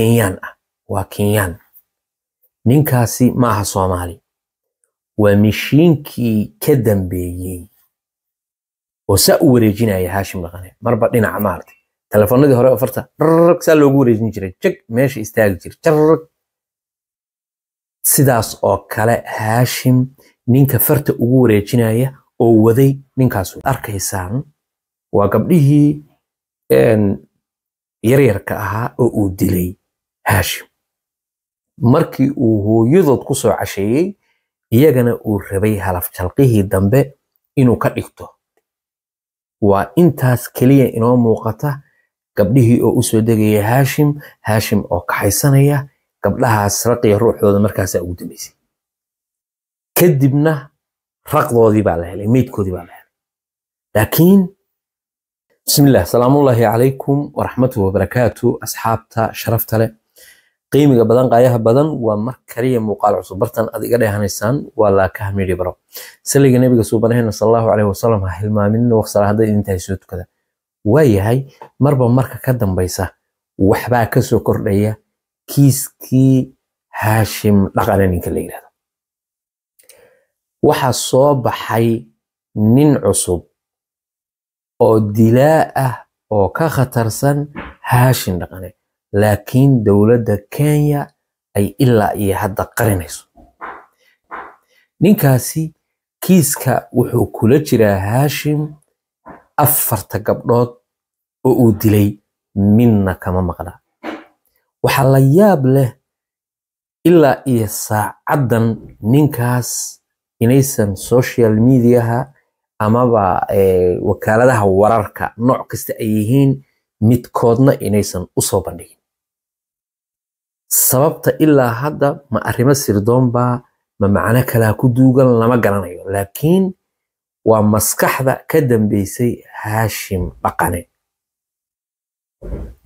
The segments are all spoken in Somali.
kenyaan ah waa kenyan ninkaasi maaha aha soomaali waa mishiinkii ka dambeeyey oo saa u wareejinaya haashim dhaqane marba dhinaca maarta telefoonadii hore farta jarrag saa loogu wareejin jiray jag meesha istaagi jira jarrag sidaas oo kale haashim ninka farta ugu wareejinaya oo waday ninkaas arkaysaan waa gabdhihii yaryarka ahaa oo uu dilay haashim markii uu hooyadood ku soo casheeyey iyagana uu rabay halafjalqihii dambe inuu ka dhigto waa intaas keliya inoo muuqata gabdhihii oo u soo degaya haashim haashim oo kaxaysanaya gabdhahaas raqiya ruuxdooda markaasaa ugu dambeysay kadibna raqdoodii baa la helay meydkoodii baa la helay laakiin bismi illah salaamullaahi calaykum waraxmatuh wabarakaatu asxaabta sharafta leh qiimiga badan qaayaha badan waa mar kaliya muuqaal cusub bartan aad iga dheehanaysaan waa laaka hamiidhi baro saliga nebiga suubanahayna sallallahu caleyhi wasalam ha hilmaaminina waqsala hadday intahay tukada waayahay marba marka ka dambaysa waxbaa kasoo kordhaya kiiskii haashim dhaqana ninka la yidhahdo waxaa soo baxay nin cusub oo dilaa ah oo ka khatarsan haashim dhaqane laakiin dowladda Kenya ay ilaa iyo hadda qarinayso ninkaasi kiiska wuxuu kula jiraa Hashim afarta gabdhood oo uu dilay midna kama maqna waxaa la yaab leh ilaa iyo saacaddan ninkaas inaysan social mediaha amaba wakaaladaha wararka nooc kasta ay yihiin midkoodna inaysan usoo soo bandhigin sababta ilaa hadda ma arrimo sirdoonbaa ma macno kalaa ku duugan lama garanayo laakiin waa maskaxda ka dambeysay haashim dhaqane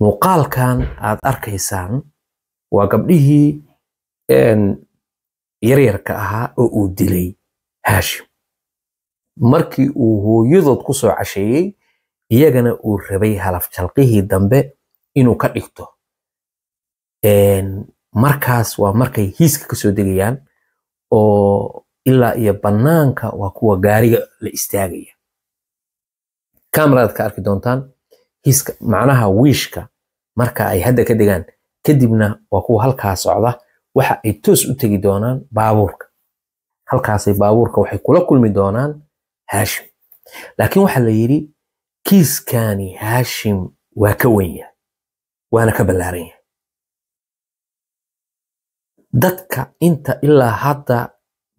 muuqaalkan aad arkaysaan waa gabdhihii yaryarka ahaa oo uu dilay haashim markii uu hooyadood ku soo casheeyey iyagana uu rabay halafjalqihii dambe inuu ka dhigto markaas waa markay hiiska kasoo degayaan oo ilaa iyo banaanka waa kuwa gaariga la istaagaya camaraad ka arki doontaan hiiska macnaha wiishka marka ay hadda ka degaan kadibna waa kuwa halkaa socda waxa ay toos u tegi doonaan baabuurka halkaasay baabuurka waxay kula kulmi doonaan haashim laakiin waxaa la yidhi kiiskaani haashim waa ka wenyahay waana ka ballaaran dadka inta ilaa hadda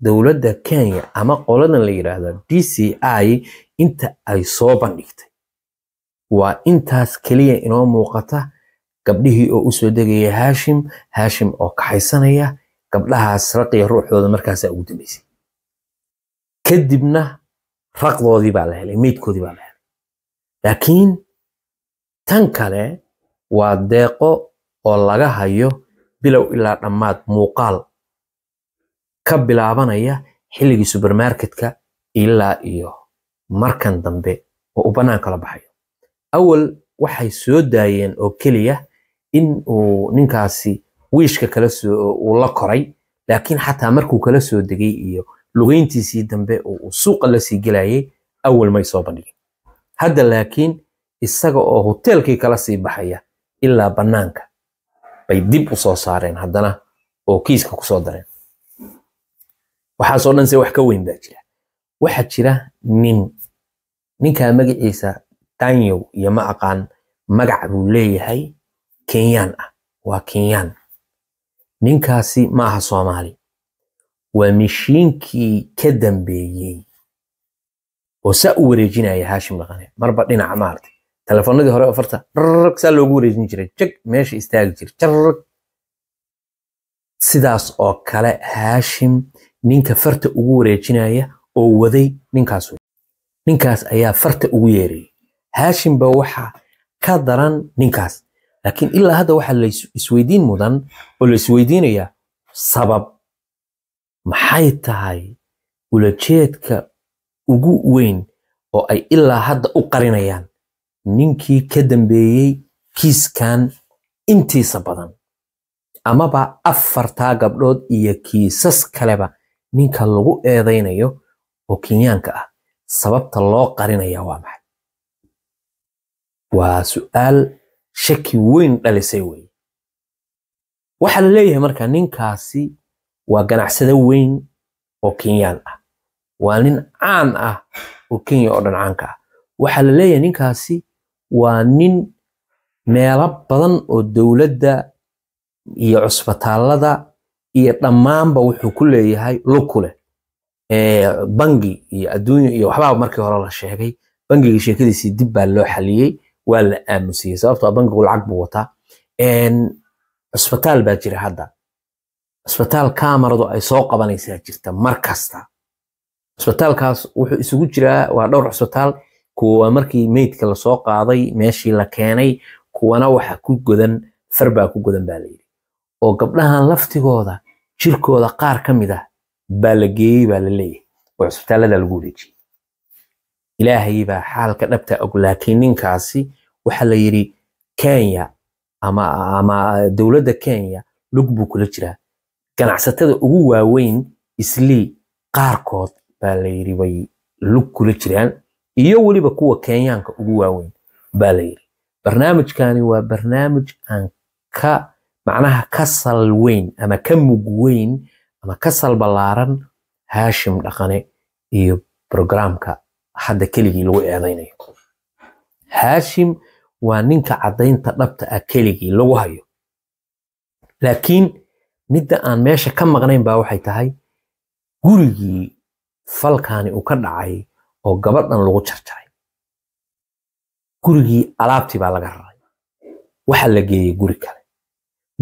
dowladda kenya ama qoladan la yidhaahda d c i inta ay soo bandhigtay waa intaas keliya inoo muuqata gabdhihii oo usoo degaya haashim haashim oo kaxaysanaya gabdhahaas raqiya ruuxdooda markaasa ugu dambaysay kadibna raqdoodii baa la helay meydkoodii baa la helay laakiin tan kale waa deeqo oo laga hayo bilow ilaa dhammaad muuqaal ka bilaabanaya xilligii supermarketka ilaa iyo markan dambe oo uu bannaan kala baxayo awal waxay soo daayeen oo keliya in uu ninkaasi wiishka kala soo uu la koray laakiin xataa markuu kala soo degay iyo lugayntiisii dambe oo uu suuqa la sii gelayay awal may soo bandhigin hadda laakiin isaga oo hoteelkii kala sii baxaya ilaa bannaanka bay dib usoo saareen haddana oo kiiska kusoo dareen waxaasoo dhan se wax ka weyn baa jira waxaa jira nin ninkaa magaciisa danyow iyo ma aqaan magac buu leeyahay kenyan ah waa kenyaan ninkaasi maaha aha soomaali waa mishiinkii ka dambeeyey oo saa u wareejinaya haashim dhaqane marba dhinaca maarta taleefanadii hore oo farta jarrag saa loogu wareejin jiray jag meesha istaagi jir jarrag sidaas oo kale haashim ninka farta ugu wareejinaya oo waday ninkaas ninkaas ayaa farta ugu yeerayay haashim ba waxa ka daran ninkaas laakiin ilaa hadda waxaa la isweydiin mudan oo la isweydiinayaa sabab maxay tahay ulajeedka ugu weyn oo ay ilaa hadda u qarinayaan ninkii ka dambeeyey kiiskan intiisa badan amaba afartaa gabdhood iyo kiisas kaleba ninka lagu eedaynayo oo kenyaanka ah sababta loo qarinaya waa maxay waa su-aal shaki weyn dhalisay weye waxaa la leeyahay marka ninkaasi waa ganacsado weyn oo kenyaan ah waa nin caan ah oo kenya oo dhan caanka ah waxaa la leeyahay ninkaasi waa nin meelo badan oo dowladda iyo cusbitaalada iyo dhammaanba wuxuu ku leeyahay lugkuleh bangi iyo adduunya iyo waxbaaba markii hore la sheegay bangiga sheekadiisii dib baa loo xaliyey waa la aamusiyey sababtoo ah bangigu lacag buu wataa cusbitaal baa jira hadda cusbitaal kamaradu ay soo qabanaysaa jirta mar kasta cusbitaalkaas wuxuu isugu jiraa waa dhowr cusbitaal kuwa markii meydka lasoo qaaday meeshii la keenay kuwana waxa ku godan farbaa ku godan baa layidhi oo gabdhahan laftigooda jirkooda qaar ka mid ah baa la geeyey baa la oo cisbitaallada lagu wareejiyey ilaahay baa xaalka dhabta og laakiin ninkaasi waxa la yidhi kenya ama ama dowladda kenya lug buu kula jiraa ganacsatada ugu waaweyn islii qaarkood baa la yidhi bay lug kula jiraan iyo weliba kuwa kenyaanka ugu waaweyn baa la yidhi barnaamijkani waa barnaamij aan ka macnaha ka salweyn ama ka mugweyn ama ka salbalaaran haashim dhaqane iyo brograamka hadda keligii lagu eedaynayo haashim waa ninka caddaynta dhabta ah keligii lagu hayo laakiin midda aan meesha ka maqnayn baa waxay tahay gurigii falkani uu ka dhacay oo gabadhan lagu jarjaray gurigii alaabtii baa laga raray waxaa la geeyey guri kale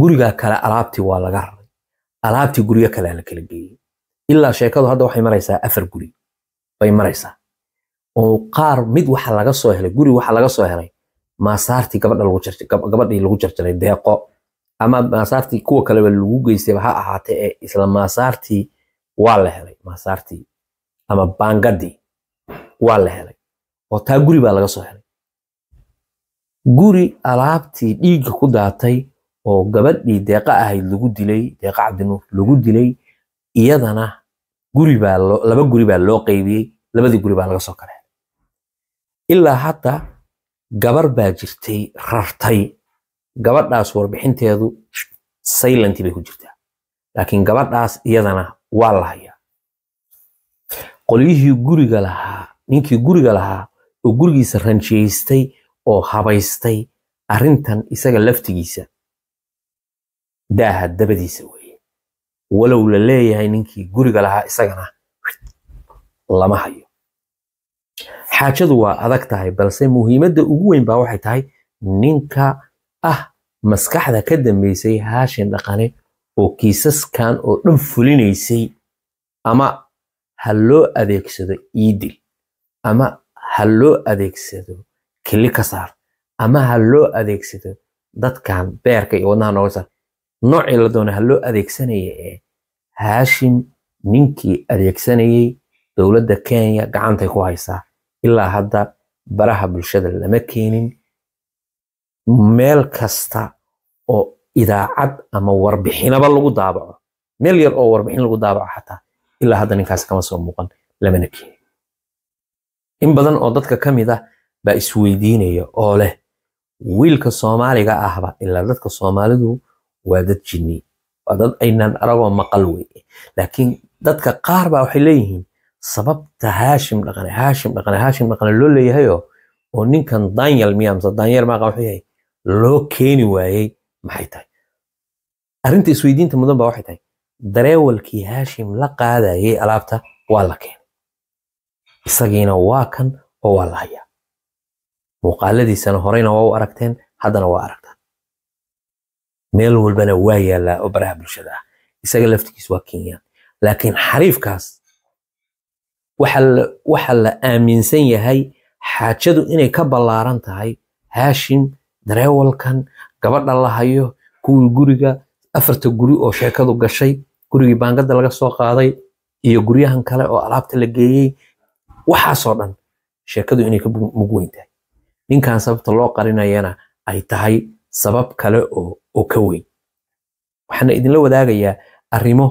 gurigaa kale alaabtii waa laga raray alaabtii guryo kalea la kala geeyey ilaa sheekadu hadda waxay maraysaa afar guri bay maraysaa oo qaar mid waxa laga soo helay guri waxa laga soo helay maasaartii gabadhii lagu jarjaray deeqo ama maasaartii kuwa kaleba lagu geystayba ha ahaatee ee isla maasaartii waa la helay maasaartii ama baangadii waa la helay oo taa guri baa laga soo helay guri alaabtii dhiigga ku daatay oo gabadhii deeqa ahayd lagu dilay deeqa cabdinuur lagu dilay iyadana guri baa laba guri baa loo qaybiyey labadii guri baa laga soo kala helay ilaa hadda gabar baa jirtay rartay gabadhaas warbixinteedu silent bay ku jirtaa laakiin gabadhaas iyadana waa la hayaa qolyihii guriga lahaa ninkii guriga lahaa oo gurigiisa ranshiyaystay oo habaystay arrintan isaga laftigiisa daaha dabadiisa weeye walow la leeyahay ninkii guriga lahaa isagana lama hayo xaajadu waa adag tahay balse muhiimadda ugu weyn baa waxay tahay ninka ah maskaxda ka dambeysay haashin dhaqane oo kiisaskan oo dhan fulinaysay ama ha loo adeegsado iidil ama ha loo adeegsado keli ka saar ama ha loo adeegsado dadkan beerka iyo wadnaha nooga saar noocii la doona ha loo adeegsanaya ee haashim ninkii adeegsanayay dowladda kenya gacantay ku haysaa ilaa hadda baraha bulshada lama keenin meel kasta oo idaacad ama warbixinaba lagu daabaco meel yar oo warbixin lagu daabaco xataa ilaa hadda ninkaas kama soo muuqan lamana keenin in badan oo dadka ka mid ah baa isweydiinaya oo leh wiilka soomaaliga ahba ilaa dadka soomaalidu waa dad jinni waa dad aynaan aragoo maqal weye laakiin dadka qaar baa waxay leeyihiin sababta haashim dhaqane haashim dhaqane haashim dhaqane loo leeyahayoo oo ninkan danyel miya mise maaqa wuxuu yahay loo keeni waayey maxay tahay arrinta isweydiinta mudan baa waxay tahay dareewalkii haashim la qaadayay alaabta waa la keenay isagiina waa kan oo waa la muuqaaladiisana horeyna waa u aragteen haddana waa aragtaan meel walbana waa yaallaa oo baraha bulshada ah isaga laftigiis waa kenyaan laakiin xariifkaas waxaa la aaminsan yahay xaajadu inay ka ballaaran tahay haashim dareewalkan gabadha la hayo kuwii guriga afarta guri oo sheekadu gashay gurigii baangada laga soo qaaday iyo guryahan kale oo alaabta la geeyey waxaasoo dhan sheekadu inay ka mug weyn tahay ninkan sababta loo qarinayana ay tahay sabab kale oo ka weyn waxaana idinla wadaagayaa arrimo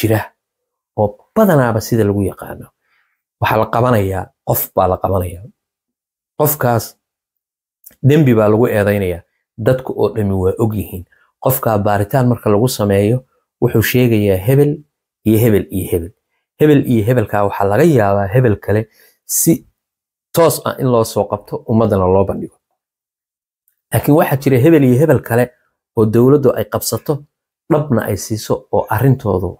jira oo badanaaba sida lagu yaqaano waxaa la qabanayaa qof baa la qabanayaa qofkaas dembi baa lagu eedaynayaa dadku oo dhammi waa og yihiin qofkaa baaritaan marka lagu sameeyo wuxuu sheegayaa hebel iyo hebel iyo hebel hebel iyo hebelkaa waxaa laga yaabaa hebel kale si toos ah in loo soo qabto ummaddana loo bandhigo laakiin waxaa jira hebel iyo hebel kale oo dowladdu ay qabsato dhabna ay siiso oo arintoodu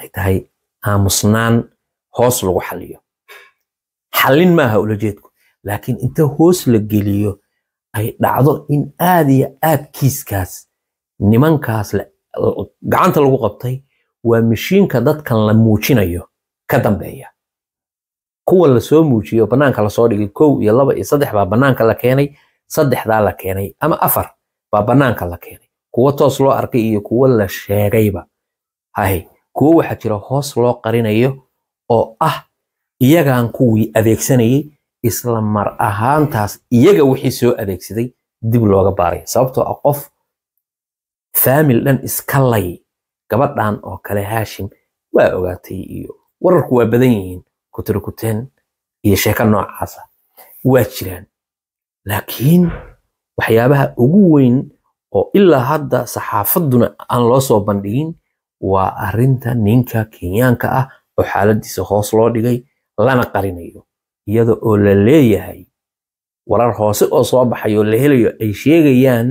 ay tahay aamusnaan hoos lagu xaliyo xalin maaha ulajeedku laakiin inta hoos la geliyo ay dhacdo in aad iyo aad kiiskaas nimankaas gacanta lagu qabtay waa mashiinka dadkan la muujinayo ka dambeeya kuwa lasoo muujiyo banaanka lasoo dhigay kow iyo laba iyo saddex baa bannaanka la keenay saddexdaa la keenay ama afar baa banaanka la keenay kuwo toos loo arkay iyo kuwo la sheegayba hahay kuwo waxaa jira hoos loo qarinayo oo ah iyagaan kuwii adeegsanayay isla mar ahaantaas iyaga wixii soo adeegsaday dib looga baaray sababtoo ah qof faamil dhan iska lay gabadhan oo kale hashim waa ogaatay iyo wararku waa badan yihiin kutirakuteen iyo sheeka noocaasa ah. waa jiraan laakiin waxyaabaha ugu weyn oo ilaa hadda saxaafaduna aan loo soo bandhigin waa arinta ninka kenyaanka ah oo xaaladiisa hoos loo dhigay lana qarinayo iyada oo la leeyahay warar hoose oo soo baxayo la helayo ay sheegayaan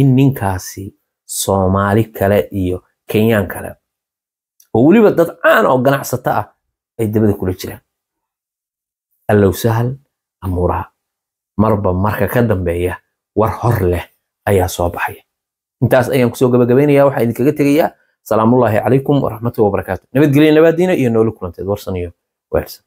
in ninkaasi soomaali kale iyo kenyan kale oo weliba dad caan oo ganacsato ah ay dabada kula jiraan allow sahal amuuraha marba marka ka dambeeya war hor leh ayaa soo baxaya intaas ayaan kusoo gabagabaynaya waxaa idinkaga tegayaa salaamullaahi calaykum waraxmatullahi wabarakaatu nabadgelyo nabaadiina iyo noolo kulanteed warsan iyo weelsan